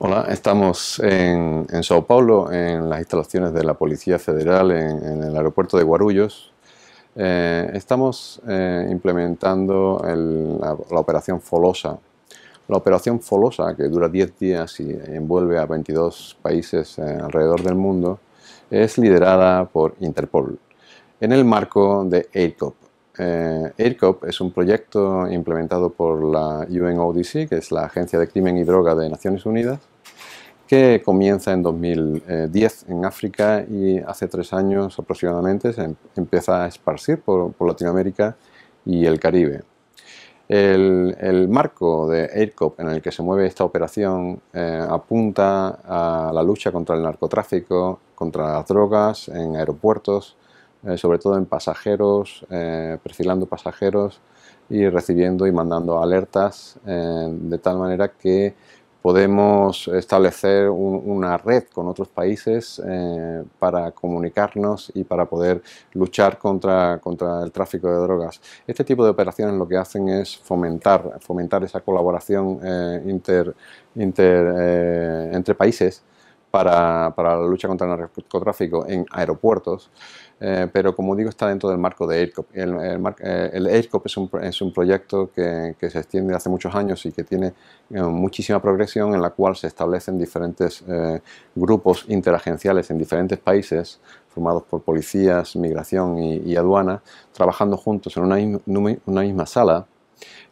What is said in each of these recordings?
Hola, estamos en, Sao Paulo, en las instalaciones de la Policía Federal, en, el aeropuerto de Guarullos. Eh, estamos eh, implementando la, operación Folosa. La operación Folosa, que dura 10 días y envuelve a 22 países eh, alrededor del mundo, es liderada por Interpol, en el marco de AIRCOP. AIRCOP es un proyecto implementado por la UNODC, que es la Agencia de Crimen y Droga de Naciones Unidas, que comienza en 2010 en África y hace tres años aproximadamente se em-, empieza a esparcir por, Latinoamérica y el Caribe. El, marco de AIRCOP en el que se mueve esta operación eh, apunta a la lucha contra el narcotráfico, contra las drogas en aeropuertos, eh, sobre todo en pasajeros, eh, perfilando pasajeros y recibiendo y mandando alertas de tal manera que podemos establecer una red con otros países eh, para comunicarnos y para poder luchar contra, el tráfico de drogas. Este tipo de operaciones lo que hacen es fomentar, fomentar esa colaboración eh, inter, eh, entre países para, la lucha contra el narcotráfico en aeropuertos. Eh, pero como digo está dentro del marco de AIRCOP. El, eh, AIRCOP es un, proyecto que, se extiende hace muchos años y que tiene eh, muchísima progresión en la cual se establecen diferentes grupos interagenciales en diferentes países formados por policías, migración y, aduana, trabajando juntos en una misma sala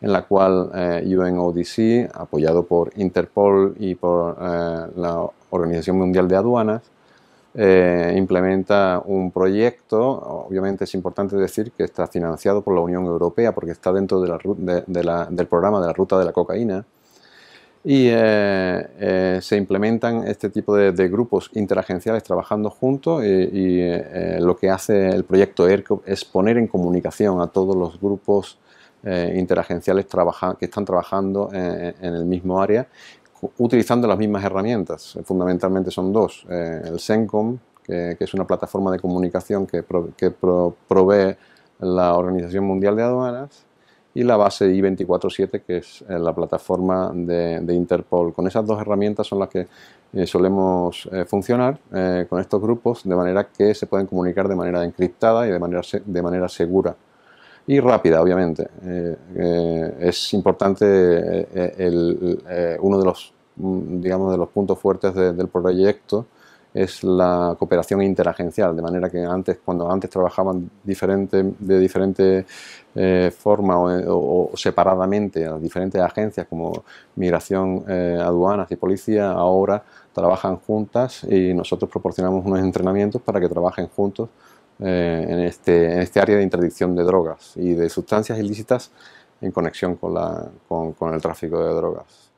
en la cual eh, UNODC, apoyado por Interpol y por eh, la Organización Mundial de Aduanas, eh, implementa un proyecto, obviamente es importante decir que está financiado por la Unión Europea porque está dentro del programa de la ruta de la cocaína, y se implementan este tipo de, grupos interagenciales trabajando juntos y, lo que hace el proyecto ERCOP es poner en comunicación a todos los grupos eh, interagenciales trabaja, que están trabajando eh, en, el mismo área utilizando las mismas herramientas. Eh, fundamentalmente son dos, el SENCOM, que, es una plataforma de comunicación que, provee la Organización Mundial de Aduanas, y la base I247, que es la plataforma de, Interpol. Con esas dos herramientas son las que solemos funcionar con estos grupos, de manera que se pueden comunicar de manera encriptada y de manera, de manera segura y rápida, obviamente. Eh, eh, es importante eh, uno de los, mm, digamos, de los puntos fuertes del proyecto es la cooperación interagencial, de manera que antes, cuando antes trabajaban de diferente forma o, separadamente a las diferentes agencias como migración, aduanas y policía, ahora trabajan juntas y nosotros proporcionamos unos entrenamientos para que trabajen juntos eh, en, este, en este área de interdicción de drogas y de sustancias ilícitas en conexión con, la, con el tráfico de drogas.